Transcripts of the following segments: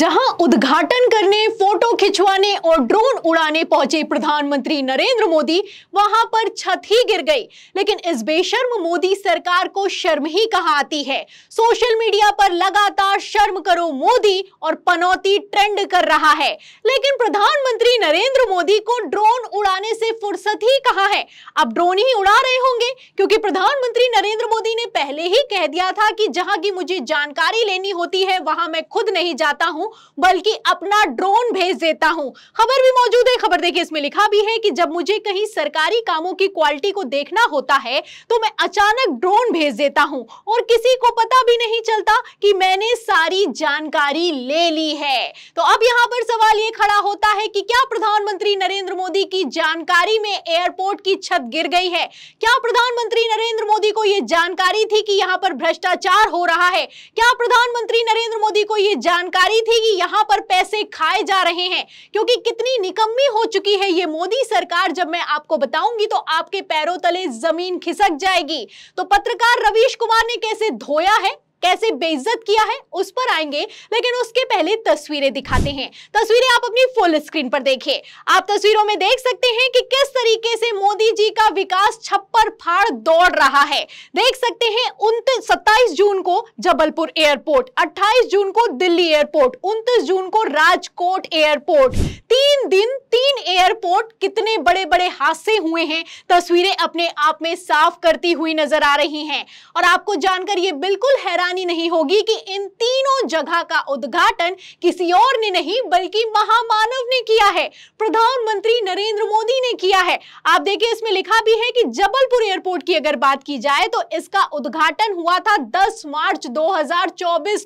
जहां उद्घाटन करने फोटो खिंचवाने और ड्रोन उड़ाने पहुंचे प्रधानमंत्री नरेंद्र मोदी वहां पर छत ही गिर गई लेकिन इस बेशर्म मोदी सरकार को शर्म ही कहा आती है सोशल मीडिया पर लगातार शर्म करो मोदी और पनौती ट्रेंड कर रहा है लेकिन प्रधानमंत्री नरेंद्र मोदी को ड्रोन उड़ाने से फुर्सत ही कहा है अब ड्रोन ही उड़ा रहे होंगे क्योंकि प्रधानमंत्री नरेंद्र मोदी ने पहले ही कह दिया था कि जहां की मुझे जानकारी लेनी होती है वहां मैं खुद नहीं जाता हूं हूं बल्कि अपना ड्रोन भेज देता हूं खबर भी मौजूद है खबर देखिए इसमें लिखा भी है कि जब मुझे कहीं सरकारी कामों की क्वालिटी को देखना होता है तो मैं अचानक ड्रोन भेज देता हूं और किसी को पता भी नहीं चलता कि मैंने सारी जानकारी ले ली है तो अब यहां पर सवाल ये खड़ा होता है कि क्या प्रधानमंत्री नरेंद्र मोदी की जानकारी में एयरपोर्ट की छत गिर गई है क्या प्रधानमंत्री नरेंद्र मोदी को यह जानकारी थी कि यहां पर भ्रष्टाचार हो रहा है क्या प्रधानमंत्री नरेंद्र मोदी को यह जानकारी थी देखेंगे कि यहाँ पर पैसे खाए जा रहे हैं क्योंकि कितनी निकम्मी हो चुकी है ये मोदी सरकार जब मैं आपको बताऊंगी तो आपके पैरों तले जमीन खिसक जाएगी तो पत्रकार रवीश कुमार ने कैसे धोया है कैसे बेइज्जत किया है उस पर आएंगे लेकिन उसके पहले तस्वीरें दिखाते हैं तस्वीरें आप अपनी फुल स्क्रीन पर देखिए आप तस्वीरों में देख सकते हैं कि किस तरीके से मोदी जी का विकास छप्पर फाड़ दौड़ रहा है देख सकते हैं उनतीस सत्ताईस जून को जबलपुर एयरपोर्ट अट्ठाईस जून को दिल्ली एयरपोर्ट उनतीस जून को राजकोट एयरपोर्ट तीन दिन तीन एयरपोर्ट कितने बड़े बड़े हादसे हुए हैं तस्वीरें अपने आप में साफ करती हुई नजर आ रही हैं और आपको जानकर ये बिल्कुल हैरानी नहीं होगी कि इन तीनों जगह का उद्घाटन किसी और ने नहीं बल्कि महामानव ने किया है प्रधानमंत्री नरेंद्र मोदी ने किया है आप देखिए इसमें लिखा भी है कि जबलपुर एयरपोर्ट की अगर बात की जाए तो इसका उद्घाटन हुआ था दस मार्च दो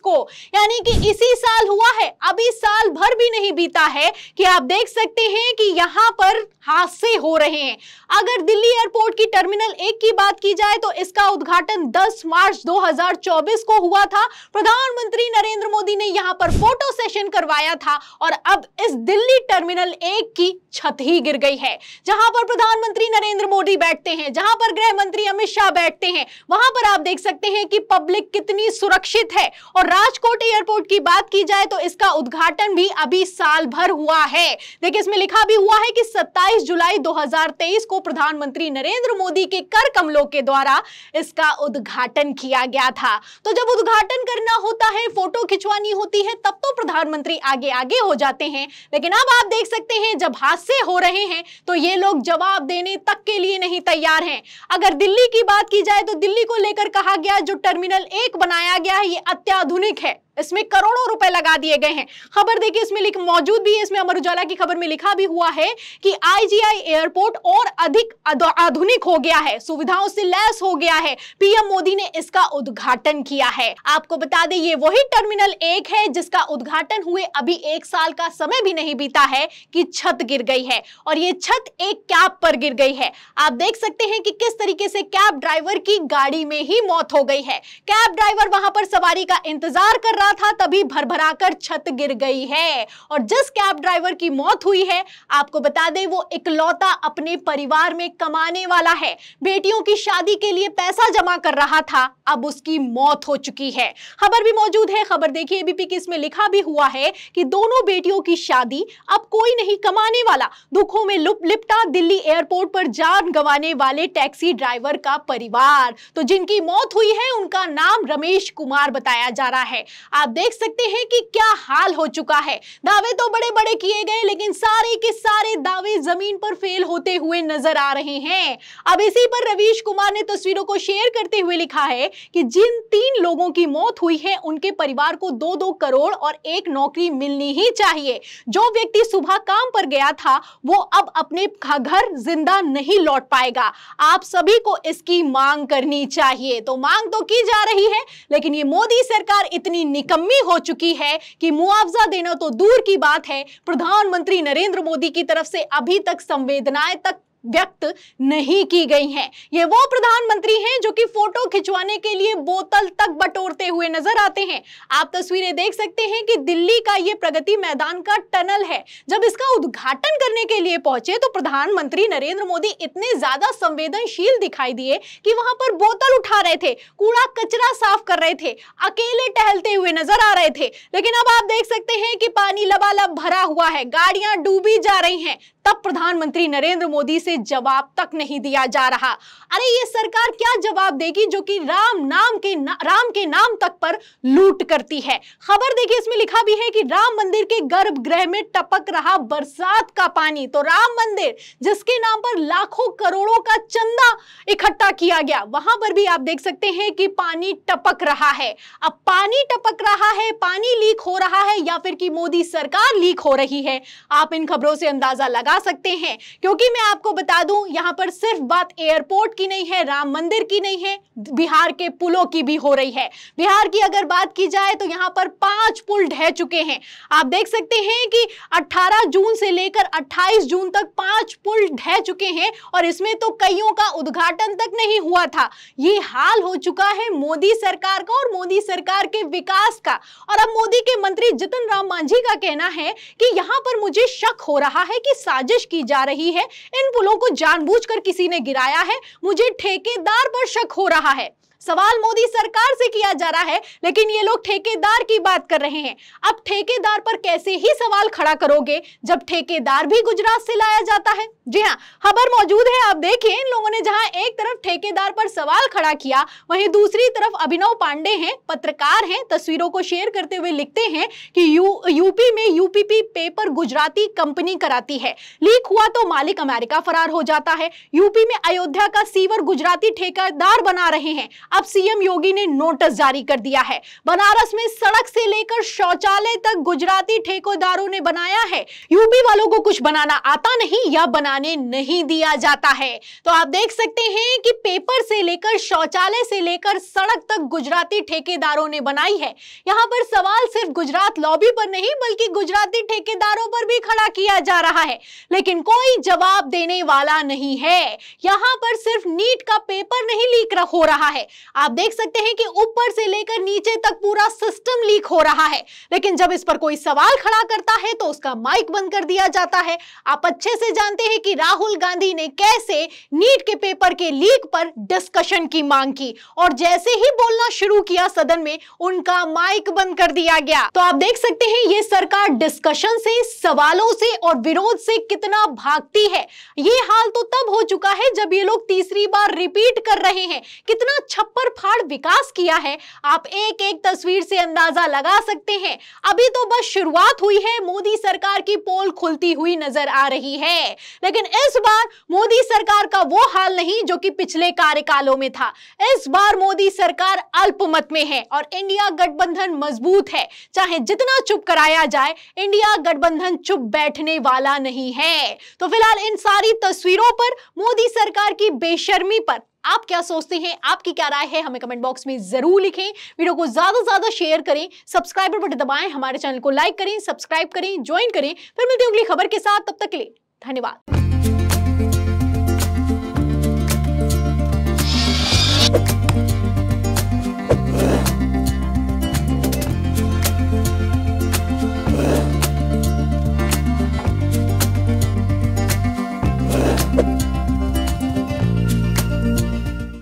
को यानी कि इसी साल हुआ है अभी साल भर भी नहीं बीता है कि आप आप देख सकते हैं कि यहाँ पर हादसे हो रहे हैं अगर दिल्ली एयरपोर्ट की टर्मिनल एक की बात की जाए तो इसका उद्घाटन 10 मार्च 2024 को हुआ था प्रधानमंत्री नरेंद्र मोदी ने यहाँ पर फोटो सेशन करवाया था और अब इस दिल्ली टर्मिनल एक की छत ही गिर गई है जहां पर प्रधानमंत्री नरेंद्र मोदी बैठते हैं जहां पर गृह मंत्री अमित शाह बैठते हैं वहां पर आप देख सकते हैं कि पब्लिक कितनी सुरक्षित है और राजकोट एयरपोर्ट की बात की जाए तो इसका उद्घाटन भी अभी साल भर हुआ है करेंगे देखिए इसमें लिखा भी हुआ है कि 27 जुलाई 2023 को प्रधानमंत्री नरेंद्र मोदी के कर कमलों के द्वारा इसका उद्घाटन किया गया था तो जब उद्घाटन करना होता है फोटो खिंचवानी होती है तब तो प्रधानमंत्री आगे आगे हो जाते हैं लेकिन अब आप देख सकते हैं जब हादसे हो रहे हैं तो ये लोग जवाब देने तक के लिए नहीं तैयार हैं अगर दिल्ली की बात की जाए तो दिल्ली को लेकर कहा गया जो टर्मिनल एक बनाया गया है ये अत्याधुनिक है इसमें करोड़ों रुपए लगा दिए गए हैं खबर देखिए इसमें लिख मौजूद भी है इसमें अमर उजाला की खबर में लिखा भी हुआ है कि आईजीआई एयरपोर्ट और अधिक आधुनिक हो गया है सुविधाओं से लैस हो गया है पीएम मोदी ने इसका उद्घाटन किया है आपको बता दें ये वही टर्मिनल एक है जिसका उद्घाटन हुए अभी एक साल का समय भी नहीं बीता है कि छत गिर गई है और ये छत एक कैब पर गिर गई है आप देख सकते हैं कि किस तरीके से कैब ड्राइवर की गाड़ी में ही मौत हो गई है कैब ड्राइवर वहां पर सवारी का इंतजार कर रहा रहा था तभी भरभराकर छत गिर गई है और जिस कैब ड्राइवर की मौत हुई है आपको बता दें वो इकलौता अपने परिवार में कमाने वाला है बेटियों की शादी के लिए पैसा जमा कर रहा था अब उसकी मौत हो चुकी है खबर भी मौजूद है खबर देखिए एबीपी की इसमें लिखा भी हुआ है कि दोनों बेटियों की शादी अब कोई नहीं कमाने वाला दुखों में लिपटा दिल्ली एयरपोर्ट पर जान गंवाने वाले टैक्सी ड्राइवर का परिवार तो जिनकी मौत हुई है उनका नाम रमेश कुमार बताया जा रहा है आप देख सकते हैं कि क्या हाल हो चुका है दावे तो बड़े बड़े किए गए लेकिन सारे के सारे दावे जमीन पर फेल होते हुए नजर आ रहे हैं अब इसी पर रवीश कुमार ने तस्वीरों को शेयर करते हुए लिखा है कि जिन तीन लोगों की मौत हुई है उनके परिवार को दो दो करोड़ और एक नौकरी मिलनी ही चाहिए जो व्यक्ति सुबह काम पर गया था वो अब अपने घर जिंदा नहीं लौट पाएगा आप सभी को इसकी मांग करनी चाहिए तो मांग तो की जा रही है लेकिन ये मोदी सरकार इतनी कमी हो चुकी है कि मुआवजा देना तो दूर की बात है प्रधानमंत्री नरेंद्र मोदी की तरफ से अभी तक संवेदनाएं तक व्यक्त नहीं की गई हैं ये वो प्रधानमंत्री हैं जो कि फोटो खिंचवाने के लिए बोतल तक बटोरते हुए नजर आते हैं आप तस्वीरें देख सकते हैं कि दिल्ली का ये प्रगति मैदान का टनल है जब इसका उद्घाटन करने के लिए पहुंचे तो प्रधानमंत्री नरेंद्र मोदी इतने ज्यादा संवेदनशील दिखाई दिए कि वहां पर बोतल उठा रहे थे कूड़ा कचरा साफ कर रहे थे अकेले टहलते हुए नजर आ रहे थे लेकिन अब आप देख सकते हैं कि पानी लबालब भरा हुआ है गाड़ियां डूबी जा रही है तब प्रधानमंत्री नरेंद्र मोदी से जवाब तक नहीं दिया जा रहा अरे ये सरकार क्या जवाब देगी जो कि राम नाम के ना, राम के नाम तक पर लूट करती है खबर देखिए इसमें लिखा भी है कि राम मंदिर के गर्भगृह में टपक रहा बरसात का पानी तो राम मंदिर जिसके नाम पर लाखों करोड़ों का चंदा इकट्ठा किया गया वहां पर भी आप देख सकते हैं कि पानी टपक रहा है अब पानी टपक रहा है पानी लीक हो रहा है या फिर कि मोदी सरकार लीक हो रही है आप इन खबरों से अंदाजा लगा लगा सकते हैं क्योंकि मैं आपको बता दूं यहां पर सिर्फ बात एयरपोर्ट की नहीं है राम मंदिर की नहीं है बिहार के पुलों की भी हो रही है बिहार की अगर बात की जाए तो यहां पर पांच पुल ढह चुके हैं आप देख सकते हैं कि 18 जून से लेकर 28 जून तक पांच पुल ढह चुके हैं और इसमें तो कईयों का उद्घाटन तक नहीं हुआ था ये हाल हो चुका है मोदी सरकार का और मोदी सरकार के विकास का और अब मोदी के मंत्री जितन राम मांझी का कहना है कि यहां पर मुझे शक हो रहा है कि साजिश की जा रही है इन पुलों को जानबूझकर किसी ने गिराया है मुझे ठेकेदार पर शक हो रहा है सवाल मोदी सरकार से किया जा रहा है लेकिन ये लोग ठेकेदार की बात कर रहे हैं अब ठेकेदार पर कैसे ही सवाल खड़ा करोगे जब ठेकेदार भी गुजरात से लाया जाता है जी हाँ खबर मौजूद है आप देखिए इन लोगों ने जहां एक तरफ ठेकेदार पर सवाल खड़ा किया वहीं दूसरी तरफ अभिनव पांडे हैं पत्रकार हैं तस्वीरों को शेयर करते हुए लिखते हैं कि यू, यूपी में यूपीपी पेपर गुजराती कंपनी कराती है लीक हुआ तो मालिक अमेरिका फरार हो जाता है यूपी में अयोध्या का सीवर गुजराती ठेकेदार बना रहे हैं अब सीएम योगी ने नोटिस जारी कर दिया है बनारस में सड़क से लेकर शौचालय तक गुजराती ठेकोदारों ने बनाया है यूपी वालों को कुछ बनाना आता नहीं या बनाने नहीं दिया जाता है तो आप देख सकते हैं कि पेपर से लेकर शौचालय से लेकर सड़क तक गुजराती ठेकेदारों ने बनाई है यहाँ पर सवाल सिर्फ गुजरात लॉबी पर नहीं बल्कि गुजराती ठेकेदारों पर भी खड़ा किया जा रहा है लेकिन कोई जवाब देने वाला नहीं है यहाँ पर सिर्फ नीट का पेपर नहीं लीक हो रहा है आप देख सकते हैं कि ऊपर से लेकर नीचे तक पूरा सिस्टम लीक हो रहा है लेकिन जब इस पर कोई सवाल खड़ा करता है तो उसका माइक बंद कर दिया जाता है आप अच्छे से जानते हैं कि राहुल गांधी ने कैसे नीट के पेपर के लीक पर डिस्कशन की मांग की और जैसे ही बोलना शुरू किया सदन में उनका माइक बंद कर दिया गया तो आप देख सकते हैं ये सरकार डिस्कशन से सवालों से और विरोध से कितना भागती है ये हाल तो तब हो चुका है जब ये लोग तीसरी बार रिपीट कर रहे हैं कितना छप फाड़ विकास किया है आप एक एक तस्वीर से अंदाजा लगा सकते हैं अभी तो बस शुरुआत हुई है मोदी सरकार की पोल खुलती हुई नजर आ रही है लेकिन इस बार मोदी सरकार का वो हाल नहीं जो कि पिछले कार्यकालों में था इस बार मोदी सरकार अल्पमत में है और इंडिया गठबंधन मजबूत है चाहे जितना चुप कराया जाए इंडिया गठबंधन चुप बैठने वाला नहीं है तो फिलहाल इन सारी तस्वीरों पर मोदी सरकार की बेशर्मी पर आप क्या सोचते हैं आपकी क्या राय है हमें कमेंट बॉक्स में जरूर लिखें वीडियो को ज्यादा से ज्यादा शेयर करें सब्सक्राइबर बटन दबाएं हमारे चैनल को लाइक करें सब्सक्राइब करें ज्वाइन करें फिर मिलते हैं अगली खबर के साथ तब तक के लिए धन्यवाद